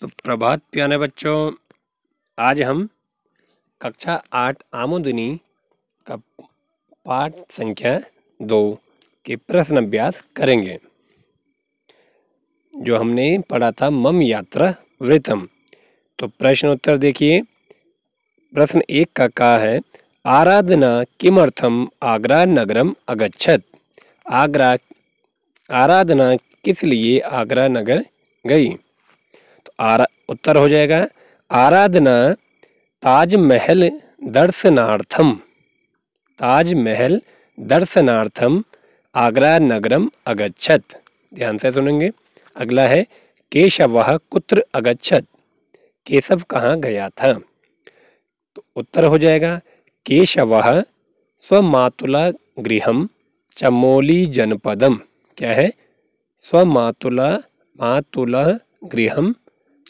तो प्रभात प्यारे बच्चों आज हम कक्षा आठ आमोदनी का पाठ संख्या दो के प्रश्न अभ्यास करेंगे जो हमने पढ़ा था मम यात्रा वृतम तो प्रश्न उत्तर देखिए प्रश्न एक का कहा है आराधना किमर्थम आगरा नगरम अगच्छत आगरा आराधना किस लिए आगरा नगर गई आरा उत्तर हो जाएगा आराधना ताजमहल दर्शनार्थम ताजमहल दर्शनार्थम आगरा नगरम अगच्छत ध्यान से सुनेंगे अगला है केशव कुत्र अगच्छत केशव कहाँ गया था तो उत्तर हो जाएगा केशव स्वमातुला गृह चमोली जनपदम क्या है स्वमातुला मातुला गृह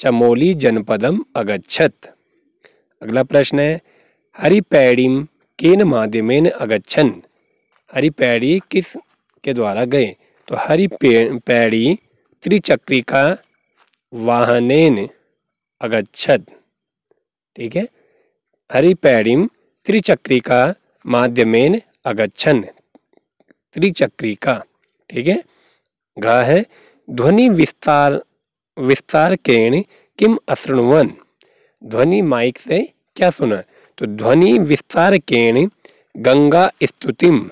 चमोली जनपदम अगच्छत अगला प्रश्न है हरिपैड़ीम केन माध्यमेन अगच्छन हरिपैड़ी किस के द्वारा गए तो पैड़ी त्रिचक्रिका वाहनेन अगच्छत ठीक है हरिपैड़ीम त्रिचक्रिका माध्यमेन अगच्छन त्रिचक्रिका ठीक है घ है ध्वनि विस्तार विस्तारकेण किम अश्रुणवन ध्वनि माइक से क्या सुना तो ध्वनि विस्तारकेण गंगा स्तुतिम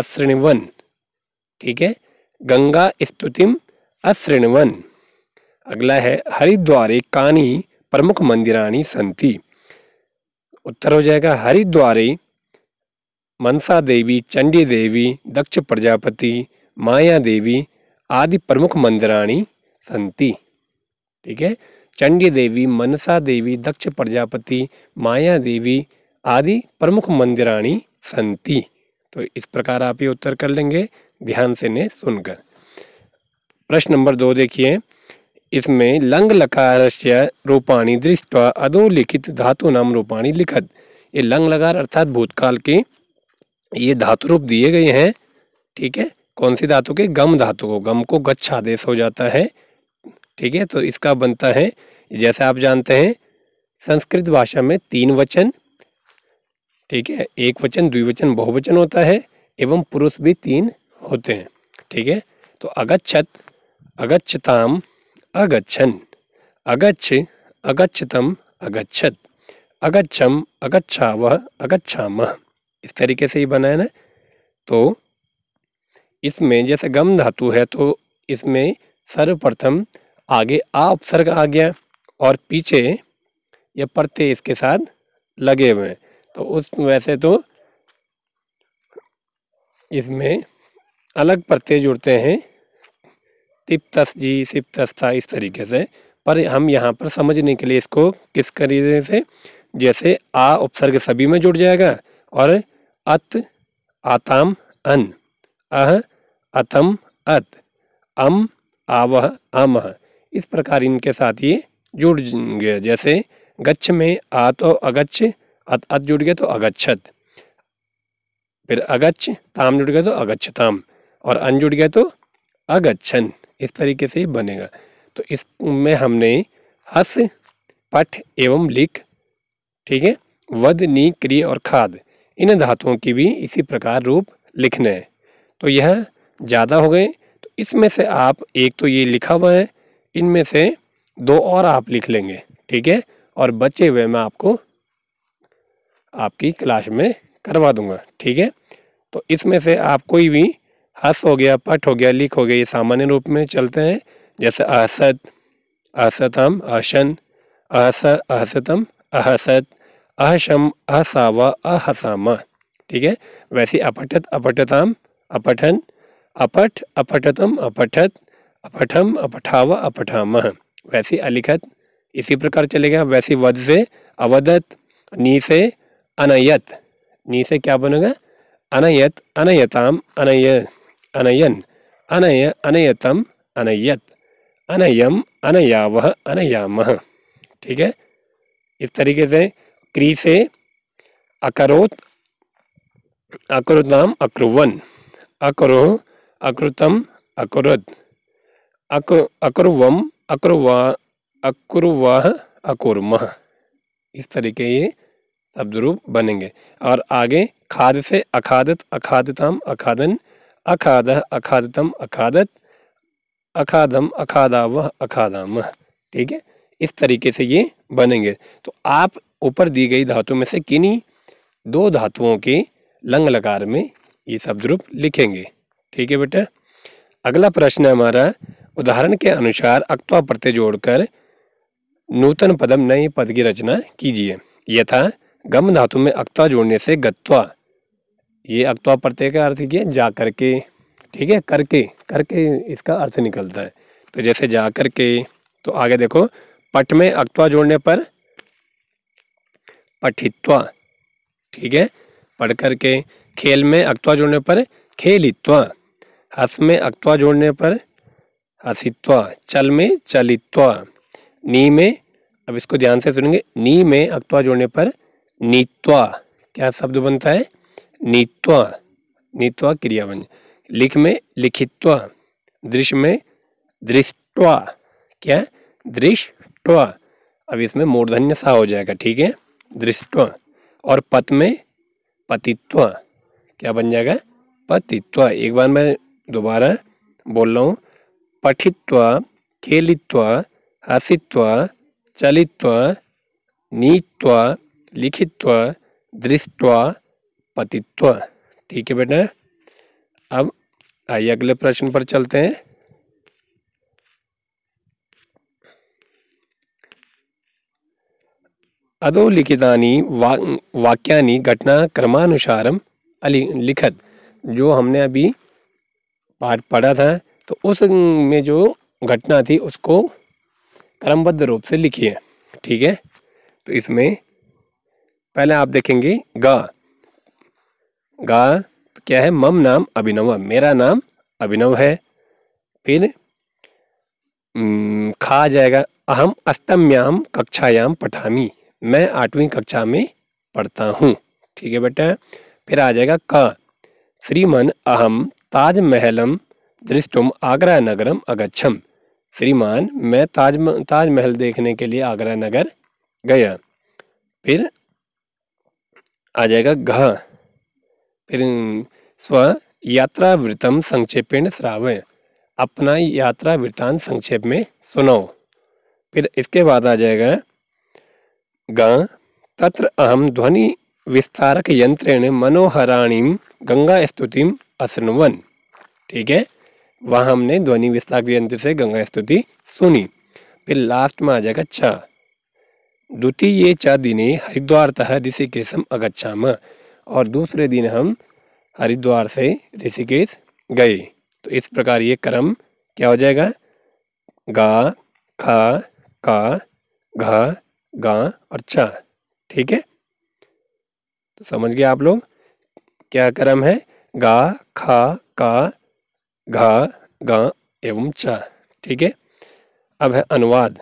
अश्रृणवन ठीक है गंगा स्तुतिम अश्रृणवन अगला है हरिद्वारे कानी प्रमुख मंदिराणी संति उत्तर हो जाएगा हरिद्वारे मनसा देवी चंडी देवी दक्ष प्रजापति माया देवी आदि प्रमुख मंदिराणी संति ठीक है चंडी देवी मनसा देवी दक्ष प्रजापति माया देवी आदि प्रमुख मंदिराणी संति तो इस प्रकार आप ये उत्तर कर लेंगे ध्यान से ने सुनकर प्रश्न नंबर दो देखिए इसमें लंग लकार से रूपाणी दृष्ट अधोलिखित धातु नाम रूपाणी लिखत ये लंग लकार अर्थात भूतकाल के ये धातु रूप दिए गए हैं ठीक है कौन सी धातु के गम धातु को गम को गच्छ आदेश हो जाता है ठीक है तो इसका बनता है जैसे आप जानते हैं संस्कृत भाषा में तीन वचन ठीक है एक वचन द्विवचन बहुवचन होता है एवं पुरुष भी तीन होते हैं ठीक है तो अगच्छत अगच्छताम अगच्छन अगच्छ अगच्छतम अगच्छत अगच्छम अगच्छाव अगच्छाम इस तरीके से ही बना है ना तो इसमें जैसे गम धातु है तो इसमें सर्वप्रथम आगे आ उपसर्ग आ गया और पीछे ये परते इसके साथ लगे हुए हैं तो उस वैसे तो इसमें अलग परते जुड़ते हैं तिप्तस जी सिप्तस था इस तरीके से पर हम यहाँ पर समझने के लिए इसको किस तरीके से जैसे आ उपसर्ग सभी में जुड़ जाएगा और अत आताम अन अह अतम अत अम आवह अमह इस प्रकार इनके साथ ये जुड़ गया जैसे गच्छ में आ तो अगच्छ अत अत जुड़ गया तो अगच्छत फिर अगच्छ ताम जुड़ गया तो अगच्छताम और अन जुड़ गया तो अगच्छन इस तरीके से बनेगा तो इसमें हमने हस पठ एवं लिख ठीक है वध नी क्रिय और खाद इन धातुओं की भी इसी प्रकार रूप लिखने हैं तो यह ज़्यादा हो गए तो इसमें से आप एक तो ये लिखा हुआ है इनमें से दो और आप लिख लेंगे ठीक है और बचे हुए मैं आपको आपकी क्लास में करवा दूंगा ठीक है तो इसमें से आप कोई भी हस हो गया पट हो गया लिख हो गया ये सामान्य रूप में चलते हैं जैसे असत असतम अशन अहस अहसतम अहसत अहशम अहसावा अहसामा ठीक है वैसे अपठत अपठताम अपठन अपठ अपठतम अपठत अपठम अपठाव अपठाम वैसे अलिखत इसी प्रकार चलेगा वैसे वध से अवधत नी से अनयत नी से क्या बनेगा अनयत अनयताम अनय अनयन अनय अनयतम अनयत अनयम अनयाव अनयाम ठीक है इस तरीके से क्री से अकरोत अकुरुताम अक्रुवन अकुरु अक्रुतम अकुरत अकुर अकुर्वम अकुर्वा अकुर्वाह अकुर्म इस तरीके ये शब्द रूप बनेंगे और आगे खाद से अखादत अखादतम अखादन अखाद अखादतम अखादत अखादम अखादा वह अखादम ठीक है इस तरीके से ये बनेंगे तो आप ऊपर दी गई धातु में से किन्हीं दो धातुओं के लंग लकार में ये शब्द रूप लिखेंगे ठीक है बेटा अगला प्रश्न है हमारा उदाहरण के अनुसार अक्वा प्रत्यय जोड़कर नूतन पदम नए पद की रचना कीजिए यथा गम धातु में अक्ता जोड़ने से गत्वा ये अक्वा प्रत्यय का अर्थ किया जा करके ठीक है करके करके इसका अर्थ निकलता है तो जैसे जा करके तो आगे देखो पट में अक्वा जोड़ने पर पठित्वा ठीक है पढ़ करके खेल में अक्वा जोड़ने पर खेलित्वा हस में अक्वा जोड़ने पर असित्व चल में चलित्वा नी में अब इसको ध्यान से सुनेंगे नी में अक्वा जोड़ने पर नीत्वा क्या शब्द बनता है नीत्वा नीत्वा क्रियावंज लिख में लिखित्वा दृश्य में दृष्टवा क्या दृष्टवा अब इसमें मूर्धन्य सा हो जाएगा ठीक है दृष्टवा और पत में पतित्व क्या बन जाएगा पतित्व एक बार मैं दोबारा बोल रहा हूँ पठित्वा खेलित्वा हसित्वा चलित्वा नीत्वा लिखित्वा दृष्ट्वा पतित्वा ठीक है बेटा अब आइए अगले प्रश्न पर चलते हैं लिखितानी वा वाक्यानी घटना क्रमानुसारम लिखत जो हमने अभी पाठ पढ़ा था तो उस में जो घटना थी उसको क्रमबद्ध रूप से लिखिए ठीक है तो इसमें पहले आप देखेंगे गा गा तो क्या है मम नाम अभिनव मेरा नाम अभिनव है फिर खा जाएगा अहम अष्टम्याम कक्षायाम पठामी मैं आठवीं कक्षा में पढ़ता हूँ ठीक है बेटा फिर आ जाएगा क श्रीमन अहम ताजमहलम दृष्टुम आगरा नगरम अगछम श्रीमान मैं ताज ताजमहल देखने के लिए आगरा नगर गया फिर आ जाएगा घ फिर स्व यात्रा वृतम संक्षेपेण श्रावय अपना यात्रा वृतान संक्षेप में सुनाओ फिर इसके बाद आ जाएगा ग तत्र अहम ध्वनि विस्तारक यंत्रेण मनोहराणीम गंगा स्तुतिम असनुवन ठीक है वहाँ हमने ध्वनि विस्तार के यंत्र से गंगा स्तुति सुनी फिर लास्ट में आ जाएगा छ द्वितीय चा दिने हरिद्वार हम ऋषिकेशम म और दूसरे दिन हम हरिद्वार से ऋषिकेश गए तो इस प्रकार ये क्रम क्या हो जाएगा गा खा का घा गा और छ ठीक है तो समझ गए आप लोग क्या क्रम है गा खा का घा गा एवं च ठीक है अब है अनुवाद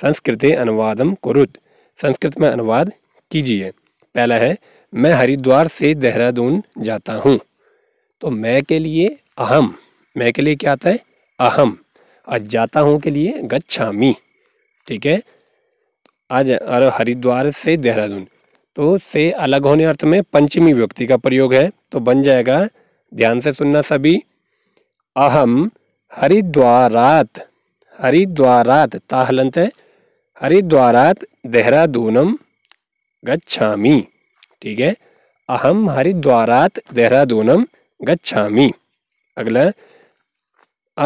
संस्कृत अनुवादम कुरुत संस्कृत में अनुवाद कीजिए पहला है मैं हरिद्वार से देहरादून जाता हूँ तो मैं के लिए अहम मैं के लिए क्या आता है अहम और जाता हूँ के लिए गच्छामी ठीक है आज और हरिद्वार से देहरादून तो से अलग होने अर्थ में पंचमी व्यक्ति का प्रयोग है तो बन जाएगा ध्यान से सुनना सभी अहम हरिद्वारात् हरिद्वारात् ताहलंत हरिद्वारात् देहरादूनम गच्छामि ठीक है अहम हरिद्वारात् देहरादूनम गच्छामि अगला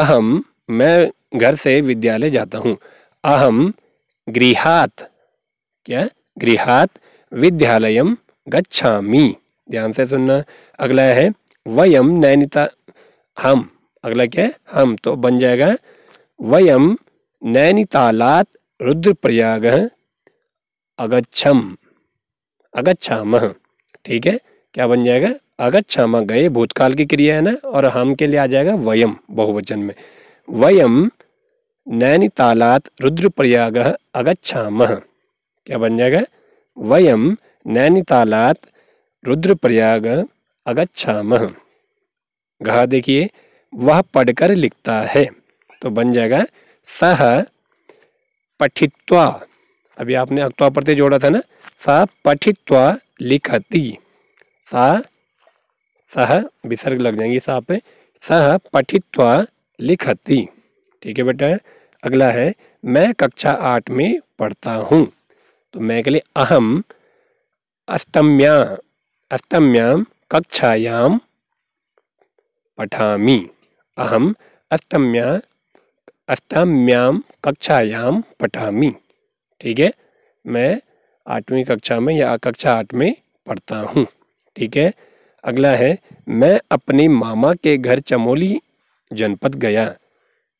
अहम मैं घर से विद्यालय जाता हूँ अहम गृहात क्या गृहात विद्यालय गच्छामि ध्यान से सुनना अगला है वयम नैनीता हम अगला क्या है हम तो बन जाएगा वयम नैनीतालात रुद्रप्रयाग अगछम अगछाम ठीक है क्या बन जाएगा अगछाम गए भूतकाल की क्रिया है ना और हम के लिए आ जाएगा वयम बहुवचन में वयम नैनीतालात रुद्रप्रयाग अगछाम क्या बन जाएगा वयम नैनीतालात रुद्रप्रयाग अगछाम घा देखिए वह पढ़कर लिखता है तो बन जाएगा सह पठित्वा अभी आपने अक्वा प्रत्यय तो जोड़ा था ना सा पठित्वा लिखती सा सह विसर्ग लग जाएंगी सा पे सह पठित्वा लिखती ठीक है बेटा अगला है मैं कक्षा आठ में पढ़ता हूँ तो मैं के लिए अहम अष्टम्या अष्टम्याम कक्षायाम पठामी अहम अष्टम्या अष्टम्याम कक्षायाम पठामी ठीक है मैं आठवीं कक्षा में या कक्षा आठ में पढ़ता हूँ ठीक है अगला है मैं अपने मामा के घर चमोली जनपद गया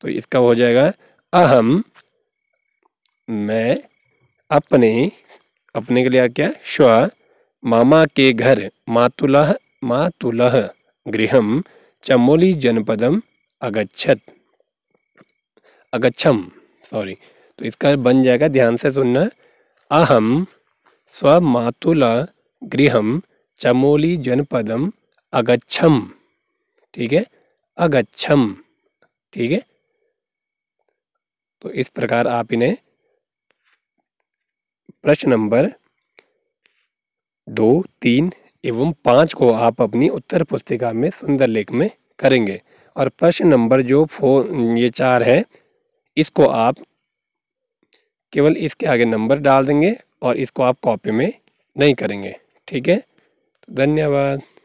तो इसका हो जाएगा अहम मैं अपने अपने के लिए क्या स्व मामा के घर मातुलह मातुलह गृहम चमोली जनपदम अगच्छत अगच्छम सॉरी तो इसका बन जाएगा ध्यान से सुनना अहम स्वमातुला गृह चमोली जनपदम अगच्छम ठीक है अगच्छम ठीक है तो इस प्रकार आप इन्हें प्रश्न नंबर दो तीन एवं पाँच को आप अपनी उत्तर पुस्तिका में सुंदर लेख में करेंगे और प्रश्न नंबर जो फोर ये चार है इसको आप केवल इसके आगे नंबर डाल देंगे और इसको आप कॉपी में नहीं करेंगे ठीक है तो धन्यवाद